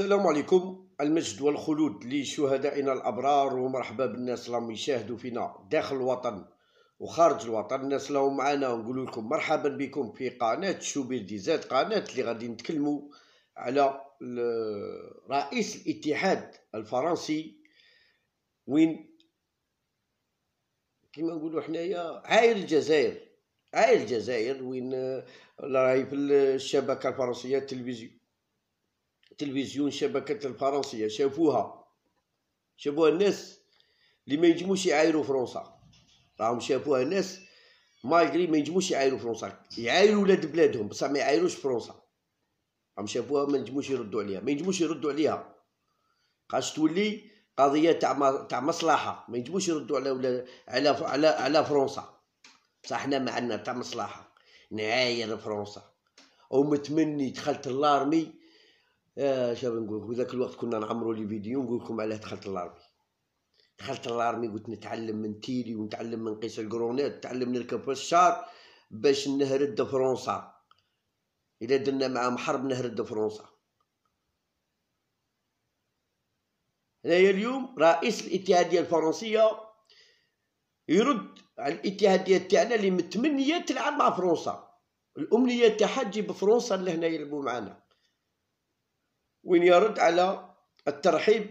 السلام عليكم المجد والخلود لشهدائنا الابرار ومرحبا بالناس راهم يشاهدوا فينا داخل الوطن وخارج الوطن الناس راهم معنا ونقول لكم مرحبا بكم في قناه شوبير زاد قناه اللي غادي نتكلموا على رئيس الاتحاد الفرنسي وين كما نقولوا حنايا عاير الجزائر عاير الجزائر وين راهي في الشبكه الفرنسيه التلفزيون التلفزيون شبكة الفرنسية شافوها شافوها الناس اللي ما ينجموش يعايروا فرنسا راهم شافوها الناس مالغري ما ينجموش يعايروا فرنسا يعايروا ولاد بلادهم بصح ما يعايروش فرنسا راهم شافوها ما ينجموش يردوا عليها ما ينجموش يردوا عليها قاش تولي قضيه تاع تاع مصلحه ما ينجموش يردوا على ولا على على على فرنسا بصح حنا ما عندنا تاع مصلحه نعاير فرنسا ومتمني دخلت لارمي يا آه، شباب نقول لكم ذاك الوقت كنا نعمروا لي فيديو نقول لكم علاه دخلت لارمي دخلت لارمي قلت نتعلم من تيلي ونتعلم من قيس الكرونيت نتعلم نركب في الشار باش نهرد فرنسا الا درنا معاهم حرب نهرد فرنسا هنايا اليوم رئيس الاتحاديه الفرنسيه يرد على الاتحاديه تاعنا اللي متمنيه تلعب مع فرنسا الامنيه تاعها تجيب فرنسا هنا يلعبوا معنا وين يرد على الترحيب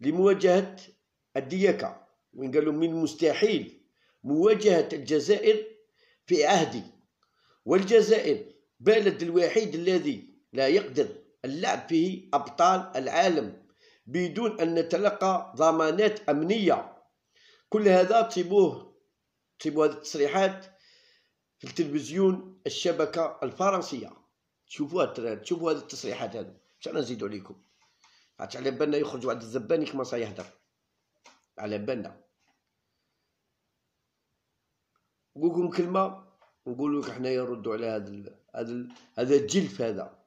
لمواجهة الديكة وين قالوا من المستحيل مواجهة الجزائر في عهدي والجزائر بلد الوحيد الذي لا يقدر اللعب فيه أبطال العالم بدون أن نتلقى ضمانات أمنية كل هذا تصيبوه تصيبوا هذه التصريحات في التلفزيون الشبكة الفرنسية تشوفوها الدراري تشوفوا هذه التصريحات هذو باش انا نزيدو عليكم عاد على بالنا يخرج واحد الزباني كما سيهضر على بالنا نقولكم كلمه نقول لك حنايا نردوا على هذا ال... هذا ال... هذا الجلف هذا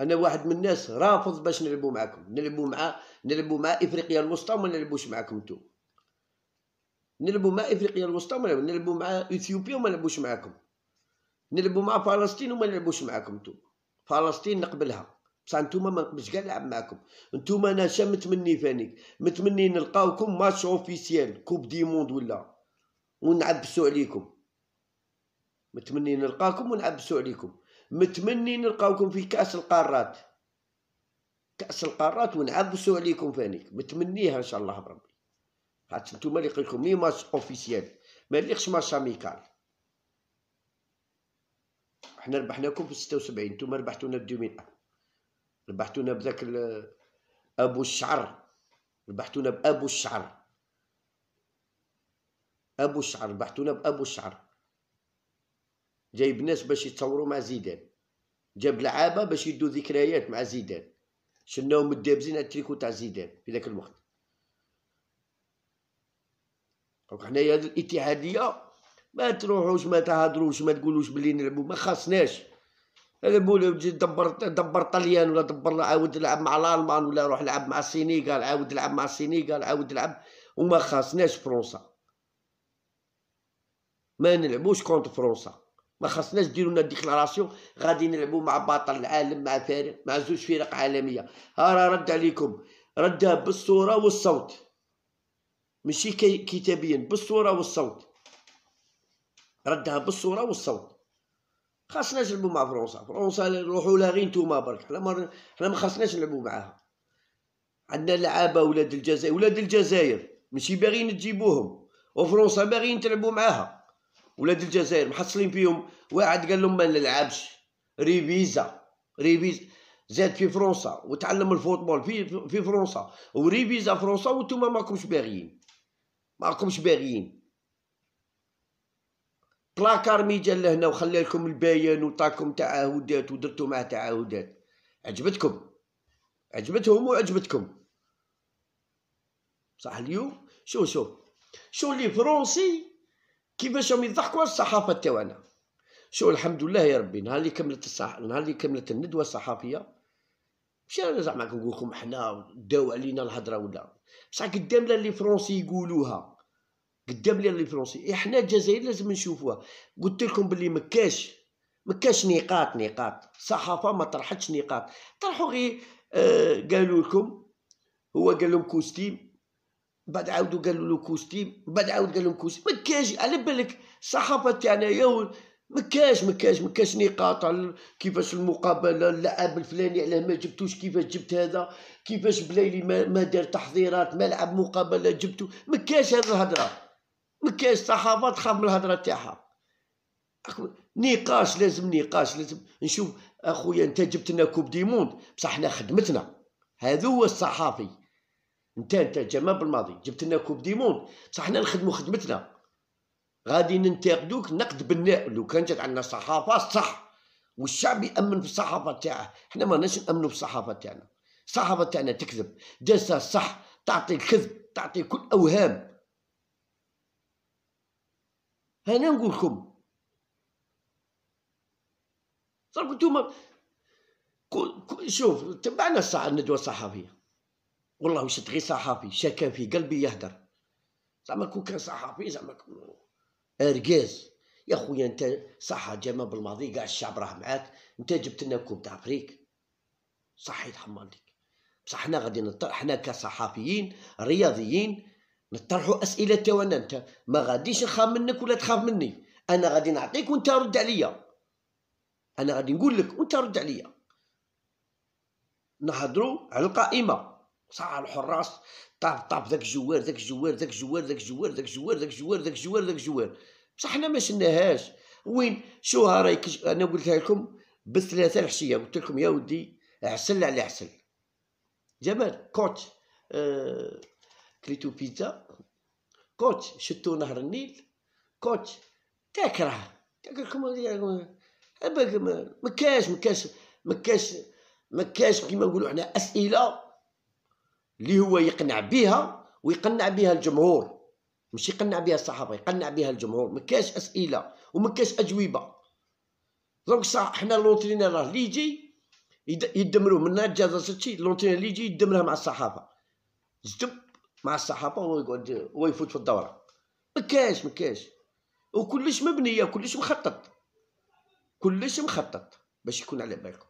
انا واحد من الناس رافض باش نلعبوا معكم نلعبوا مع نلعبوا مع افريقيا الوسطى وما نلعبوش معكم انتم نلعبوا مع افريقيا الوسطى وما نلعبوا مع اثيوبيا وما نلعبوش معاكم نلعبوا مع فلسطين وما نلعبوش معاكم نتوما فلسطين نقبلها بصح نتوما ما نقبلش كاع نلعب معاكم نتوما انا شا متمني فانيك متمني نلقاوكم ماتش اوفيسيال كوب دي موند ولا ونعبسوا عليكم متمني نلقاكم ونعبسوا عليكم متمني نلقاوكم في كاس القارات كاس القارات ونعبسوا عليكم فانيك متمنيها ان شاء الله بربي حتى نتوما اللي قلت لكم مي ماتش اوفيسيال ما نليقش ماتش اميكال حنا ربحناكم في 76 نتوما ربحتونا ب 2001 ربحتونا بذاك ابو الشعر ربحتونا بابو الشعر ابو الشعر ربحتونا بابو الشعر جايب ناس باش يتصوروا مع زيدان جاب لعابه باش يدو ذكريات مع زيدان شناهم مدابزين على التريكو تاع زيدان في ذاك الوقت دونك حنايا هاد الاتحاديه ما تروحوش ما تهضروش ما تقولوش بلي نلعبو ما خاصناش تجي دبر دبر طليان ولا دبر عاود لعب مع الالمان ولا روح لعب مع السينيغال عاود لعب مع السينيغال عاود لعب وما خاصناش فرنسا ما نلعبوش كونت فرنسا ما خاصناش ديرونا ديكلاراسيون غادي نلعبو مع بطل العالم مع فارق مع زوج فرق عالميه ها رد عليكم ردها بالصوره والصوت ماشي كتابيا بالصوره والصوت ردها بالصوره والصوت خاصنا نلعبوا مع فرنسا فرنسا نروحوا لها غير نتوما برك حنا ما حنا ما خاصناش نلعبوا معاها عندنا لعابه ولاد الجزائر ولاد الجزائر ماشي باغيين تجيبوهم وفرنسا باغيين تلعبوا معاها ولاد الجزائر محصلين فيهم واحد قال لهم ما نلعبش ريفيزا ريفيزا زاد في فرنسا وتعلم الفوتبول في في فرنسا وريفيزا فرنسا وانتوما ماكمش باغيين ما راكمش باغيين بلاكار مي جا لهنا وخلى لكم البيان وطاكم تعاهدات ودرتو معاه تعاهدات عجبتكم عجبتهم وعجبتكم صح اليوم شو شو شو لي فرونسي كيفاش هم يضحكوا على الصحافه تاعنا شو الحمد لله يا ربي نهار اللي كملت الصح... نهار اللي كملت الندوه الصحافيه ماشي انا زعما كنقول لكم حنا داو علينا الهضره ولا بصح قدام لي فرونسي يقولوها قدام لي فرونسي احنا إيه، الجزائر لازم نشوفوها قلت لكم بلي مكاش مكاش نقاط نقاط الصحافه ما طرحتش نقاط طرحوا غير آه قالوا لكم هو قال لهم كوستيم بعد عاودوا قالوا له كوستيم بعد عاود قال لهم كوستيم ما كاش على بالك الصحافه تاعنا يا ما كاش ما كاش ما كاش نقاط على كيفاش المقابله اللاعب الفلاني علاه ما جبتوش كيفاش جبت هذا كيفاش بلايلي ما, دار تحضيرات ما لعب مقابله جبتو ما كاش هذه الهضره ما كاش صحافه تخاف من الهضره تاعها نقاش لازم نقاش لازم نشوف اخويا انت جبت لنا كوب دي موند بصح حنا خدمتنا هذا هو الصحافي انت انت جمال بالماضي جبت لنا كوب دي موند بصح حنا نخدموا خدمتنا غادي ننتقدوك نقد بناء لو كان جات عندنا صحافه صح والشعب يامن في الصحافه تاعه حنا ما ناش نامنوا في الصحافه تاعنا الصحافه تاعنا تكذب جالسه صح تعطي الكذب تعطي كل اوهام انا نقول لكم صراحه انتوما شوف تبعنا الصح الندوه الصحفيه والله شت غير صحفي شكان في قلبي يهدر زعما كون كان صحفي زعما ارجاز يا خويا انت صح جمال بالماضي كاع الشعب راه معاك انت جبت لنا كوب تاع فريك صح يتحمل لك بصح حنا غادي نطرح حنا كصحفيين رياضيين نطرحوا اسئله تاعنا انت ما غاديش نخاف منك ولا تخاف مني انا غادي نعطيك وانت رد عليا انا غادي نقول لك وانت رد عليا نهضروا على القائمه صح الحراس طاب طاب ذاك الجوار ذاك الجوار ذاك الجوار ذاك الجوار ذاك الجوار ذاك الجوار ذاك الجوار ذاك الجوار بصح حنا ما شناهاش وين شوها رايك انا قلتها لكم بالثلاثه العشيه قلت لكم يا ودي عسل على عسل جمال كوت آه كريتو بيتزا كوت شتو نهر النيل كوت تكره تاكلكم ما كاش ما كاش ما كاش ما كاش كيما نقولوا حنا اسئله اللي هو يقنع بها ويقنع بها الجمهور مش يقنع بها الصحافه يقنع بها الجمهور ما كاش اسئله وما كاش اجوبه دونك صح حنا راه اللي يجي يدمروا من الجزائر تشي لونترينير اللي يجي يدمرها مع الصحافه جدب مع الصحافه ويقعد ويفوت في الدوره ما كاش ما كاش وكلش مبنيه كلش مخطط كلش مخطط باش يكون على بالكم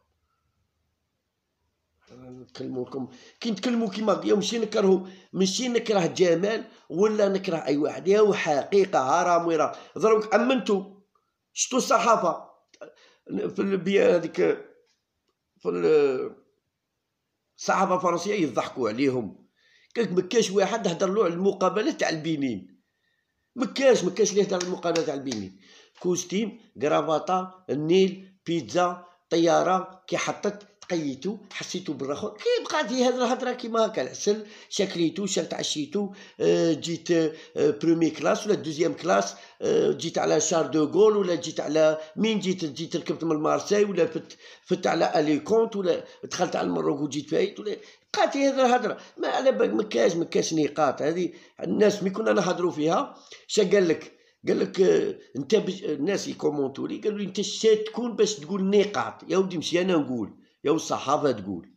نتكلموا لكم كي نتكلموا كيما بيا ماشي نكرهو ماشي نكره جمال ولا نكره اي واحد يا حقيقه هرم ويرا ضربك امنتو شتو الصحافه في البيئه هذيك في الصحافه الفرنسيه يضحكوا عليهم قالك ما كاش واحد هضر له على المقابله تاع البنين ما كاش ما كاش اللي هضر على المقابله تاع البنين كوستيم كرافاطه النيل بيتزا طياره كي حطت قيتو حسيتو بالرخو كيبقى في هاد الهضره كيما هكا العسل شكليتو شا تعشيتو آه، جيت برومي آه، كلاس ولا دوزيام آه، كلاس جيت على شار دو غول ولا جيت على مين جيت جيت ركبت من مارسي ولا فت فت على كونت ولا دخلت على المروك وجيت فايت ولا بقات هذه الهضره ما على بالك ما كاش ما كاش نقاط هذه الناس مي كنا نهضروا فيها شا قال لك قال لك انت الناس يكومونتوا لي قالوا لي انت شات تكون باش تقول نقاط يا ودي مشي انا نقول يا الصحافه تقول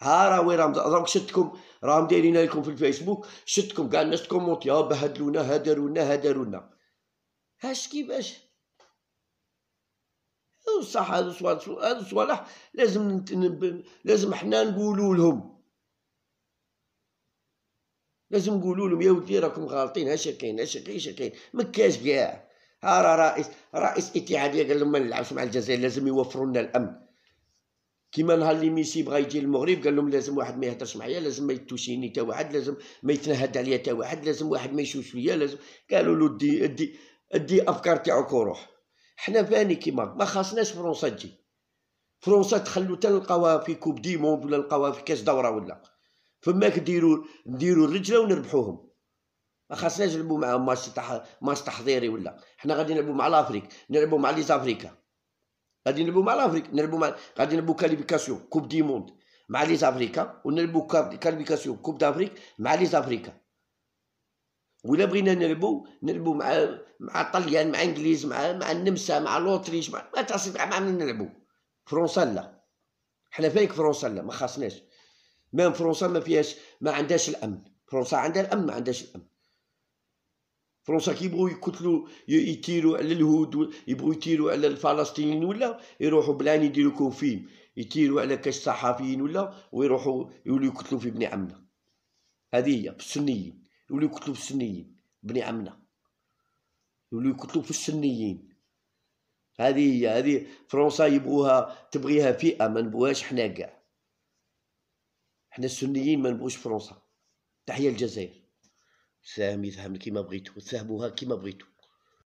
ها وين راهم راك شتكم راهم دايرين لكم في الفيسبوك شتكم كاع الناس تكومونت يا بهدلونا ها دارونا ها دارونا هاش كيفاش صح هذو صوالح هذو صوالح لازم لازم حنا نقولوا لهم لازم نقولوا لهم يا ودي راكم غالطين هاش كاين هاش كاين هاش كاين مكاش كاع ها راه رئيس رئيس اتحاديه قال لهم ما نلعبش مع الجزائر لازم يوفروا لنا الامن كيما نهار اللي ميسي بغا يجي المغرب قال لهم لازم واحد ما يهدرش معايا لازم ما يتوشيني تا واحد لازم ما يتنهد عليا تا واحد لازم واحد ما يشوش فيا لازم قالوا له دي دي دي افكار تاعك وروح حنا فاني كيما ما خاصناش فرنسا تجي فرنسا تخلو حتى في كوب دي موند ولا لقاوها في كاس دوره ولا فماك نديرو نديرو الرجله ونربحوهم ما خاصناش نلعبو معاهم ماتش تاع ماتش تحضيري ولا حنا غادي نلعبو مع لافريك نلعبو مع ليزافريكا غادي نلعبوا مع لافريك نلعبوا مع غادي نلعبوا كاليفيكاسيون كوب دي موند مع لي زافريكا ونلعبوا كاليفيكاسيون كوب دافريك مع لي زافريكا ولا بغينا نلعبوا نلعبوا مع مع طليان مع انجليز مع مع النمسا مع لوتريش مع ما تصيب مع من نلعبوا فرنسا لا حنا فايك فرنسا لا ما خاصناش مام فرنسا ما فيهاش ما عندهاش الامن فرنسا عندها الامن ما عندهاش الامن فرنسا كيبغوا يقتلوا يتيروا على الهود يبغوا يتيروا على الفلسطينيين ولا يروحوا بلان يديروا كوفيم يتيروا على كاش صحافيين ولا ويروحوا يوليو يقتلوا في بني عمنا هذه هي في السنيين يوليو يقتلوا في السنيين بني عمنا يوليو يقتلوا في السنيين هذه هي هذه فرنسا يبغوها تبغيها فئه ما نبغوهاش حنا كاع حنا السنيين ما نبغوش فرنسا تحيا الجزائر سامي ساهمني كيما بغيتو ساهموها كيما بغيتو